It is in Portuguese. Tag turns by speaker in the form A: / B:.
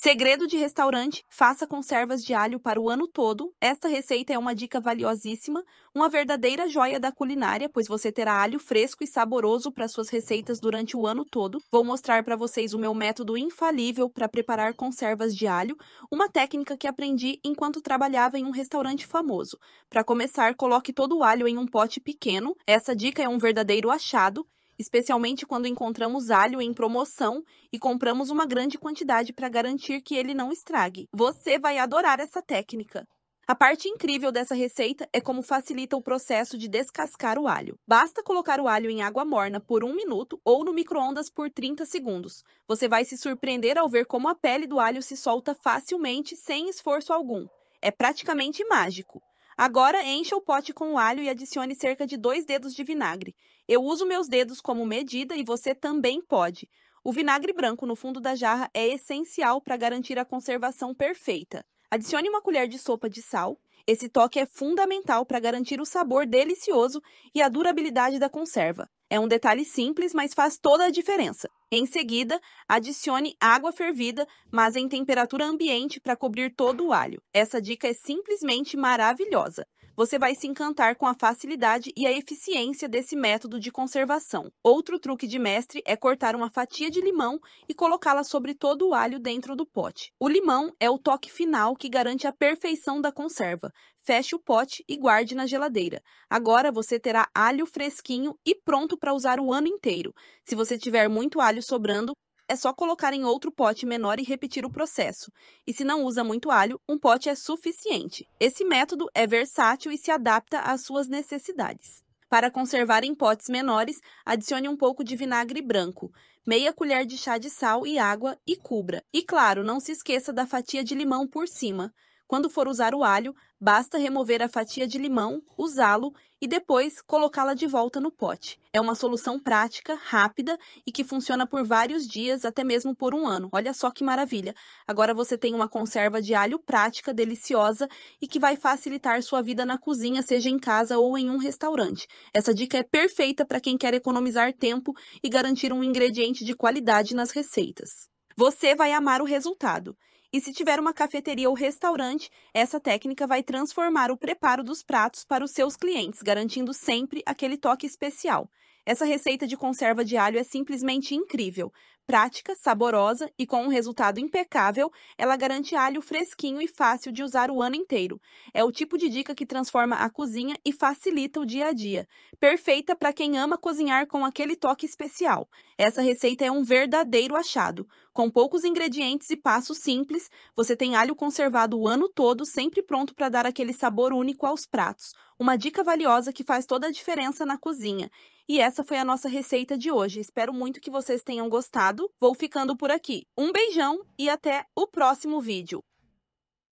A: Segredo de restaurante: faça conservas de alho para o ano todo. Esta receita é uma dica valiosíssima, uma verdadeira joia da culinária, pois você terá alho fresco e saboroso para suas receitas durante o ano todo. Vou mostrar para vocês o meu método infalível para preparar conservas de alho, uma técnica que aprendi enquanto trabalhava em um restaurante famoso. Para começar, coloque todo o alho em um pote pequeno. Essa dica é um verdadeiro achado especialmente quando encontramos alho em promoção e compramos uma grande quantidade para garantir que ele não estrague. Você vai adorar essa técnica. A parte incrível dessa receita é como facilita o processo de descascar o alho. Basta colocar o alho em água morna por um minuto ou no micro-ondas por 30 segundos. Você vai se surpreender ao ver como a pele do alho se solta facilmente, sem esforço algum. É praticamente mágico. Agora encha o pote com alho e adicione cerca de dois dedos de vinagre. Eu uso meus dedos como medida e você também pode. O vinagre branco no fundo da jarra é essencial para garantir a conservação perfeita. Adicione uma colher de sopa de sal. Esse toque é fundamental para garantir o sabor delicioso e a durabilidade da conserva. É um detalhe simples, mas faz toda a diferença. Em seguida, adicione água fervida, mas em temperatura ambiente para cobrir todo o alho. Essa dica é simplesmente maravilhosa. Você vai se encantar com a facilidade e a eficiência desse método de conservação. Outro truque de mestre é cortar uma fatia de limão e colocá-la sobre todo o alho dentro do pote. O limão é o toque final que garante a perfeição da conserva. Feche o pote e guarde na geladeira. Agora você terá alho fresquinho e pronto para usar o ano inteiro. Se você tiver muito alho alho sobrando, é só colocar em outro pote menor e repetir o processo. E se não usa muito alho, um pote é suficiente. Esse método é versátil e se adapta às suas necessidades. Para conservar em potes menores, adicione um pouco de vinagre branco, meia colher de chá de sal e água e cubra. E claro, não se esqueça da fatia de limão por cima. Quando for usar o alho, basta remover a fatia de limão, usá-lo e depois colocá-la de volta no pote. É uma solução prática, rápida e que funciona por vários dias, até mesmo por um ano. Olha só que maravilha! Agora você tem uma conserva de alho prática, deliciosa e que vai facilitar sua vida na cozinha, seja em casa ou em um restaurante. Essa dica é perfeita para quem quer economizar tempo e garantir um ingrediente de qualidade nas receitas. Você vai amar o resultado. E se tiver uma cafeteria ou restaurante, essa técnica vai transformar o preparo dos pratos para os seus clientes, garantindo sempre aquele toque especial. Essa receita de conserva de alho é simplesmente incrível. Prática, saborosa e com um resultado impecável, ela garante alho fresquinho e fácil de usar o ano inteiro. É o tipo de dica que transforma a cozinha e facilita o dia a dia. Perfeita para quem ama cozinhar com aquele toque especial. Essa receita é um verdadeiro achado. Com poucos ingredientes e passos simples, você tem alho conservado o ano todo, sempre pronto para dar aquele sabor único aos pratos uma dica valiosa que faz toda a diferença na cozinha. E essa foi a nossa receita de hoje. Espero muito que vocês tenham gostado. Vou ficando por aqui. Um beijão e até o próximo vídeo.